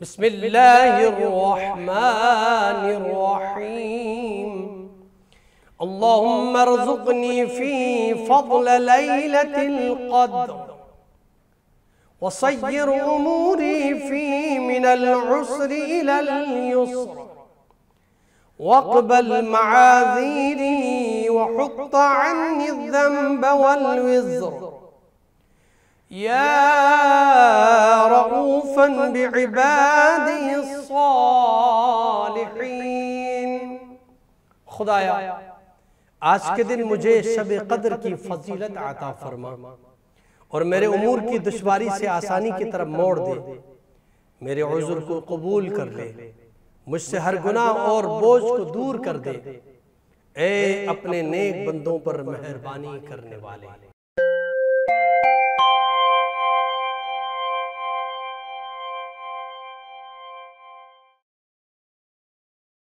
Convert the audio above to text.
بسم الله الرحمن الرحيم اللهم ارزقني في فضل ليلة القدر وصير أموري في من العسر إلى اليسر واقبل معاذيري وحط عني الذنب والوزر يا خدایا آج کے دن مجھے شب قدر کی فضیلت عطا فرما اور میرے امور کی دشواری سے آسانی کی طرف موڑ دے میرے عذر کو قبول کر لے مجھ سے ہر گناہ اور بوجھ کو دور کر دے اے اپنے نیک بندوں پر مہربانی کرنے والے